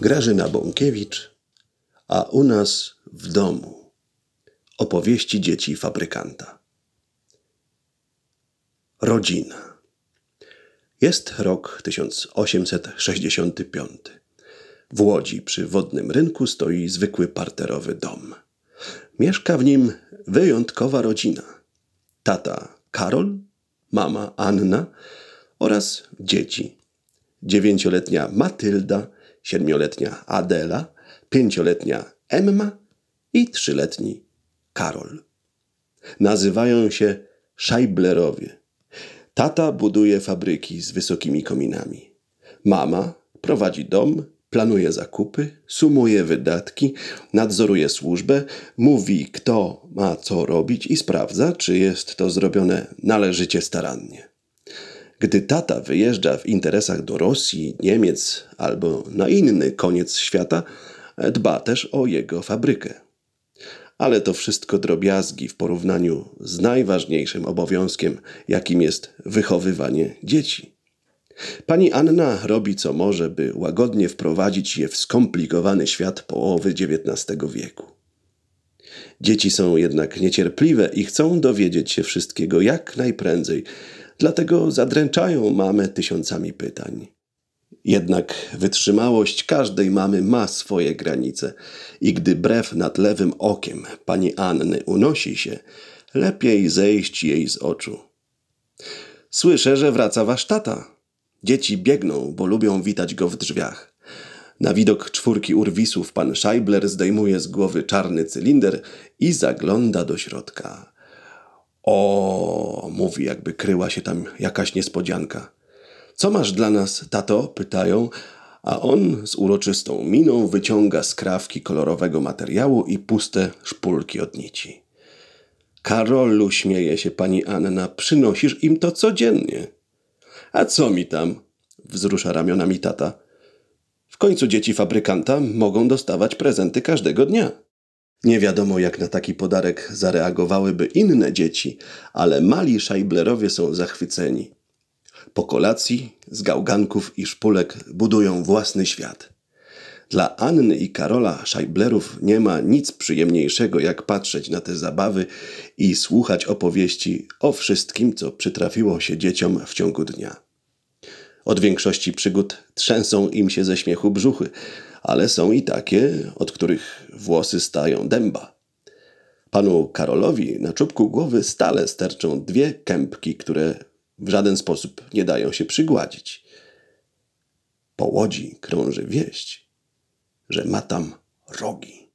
Grażyna Bąkiewicz, a u nas w domu opowieści dzieci fabrykanta. Rodzina. Jest rok 1865. W Łodzi przy wodnym rynku stoi zwykły parterowy dom. Mieszka w nim wyjątkowa rodzina. Tata Karol, mama Anna oraz dzieci. Dziewięcioletnia Matylda siedmioletnia Adela, pięcioletnia Emma i trzyletni Karol. Nazywają się Szajblerowie. Tata buduje fabryki z wysokimi kominami. Mama prowadzi dom, planuje zakupy, sumuje wydatki, nadzoruje służbę, mówi kto ma co robić i sprawdza, czy jest to zrobione należycie starannie. Gdy tata wyjeżdża w interesach do Rosji, Niemiec albo na inny koniec świata, dba też o jego fabrykę. Ale to wszystko drobiazgi w porównaniu z najważniejszym obowiązkiem, jakim jest wychowywanie dzieci. Pani Anna robi co może, by łagodnie wprowadzić je w skomplikowany świat połowy XIX wieku. Dzieci są jednak niecierpliwe i chcą dowiedzieć się wszystkiego jak najprędzej, dlatego zadręczają mamę tysiącami pytań. Jednak wytrzymałość każdej mamy ma swoje granice i gdy brew nad lewym okiem pani Anny unosi się, lepiej zejść jej z oczu. Słyszę, że wraca wasz tata. Dzieci biegną, bo lubią witać go w drzwiach. Na widok czwórki urwisów pan Scheibler zdejmuje z głowy czarny cylinder i zagląda do środka. O, mówi, jakby kryła się tam jakaś niespodzianka. Co masz dla nas, tato? pytają, a on z uroczystą miną wyciąga skrawki kolorowego materiału i puste szpulki od nici. Karolu, śmieje się pani Anna, przynosisz im to codziennie. A co mi tam? wzrusza ramionami tata. W końcu dzieci fabrykanta mogą dostawać prezenty każdego dnia. Nie wiadomo, jak na taki podarek zareagowałyby inne dzieci, ale mali szajblerowie są zachwyceni. Po kolacji z gałganków i szpulek budują własny świat. Dla Anny i Karola Szajblerów nie ma nic przyjemniejszego, jak patrzeć na te zabawy i słuchać opowieści o wszystkim, co przytrafiło się dzieciom w ciągu dnia. Od większości przygód trzęsą im się ze śmiechu brzuchy, ale są i takie, od których włosy stają dęba. Panu Karolowi na czubku głowy stale sterczą dwie kępki, które w żaden sposób nie dają się przygładzić. Po łodzi krąży wieść, że ma tam rogi.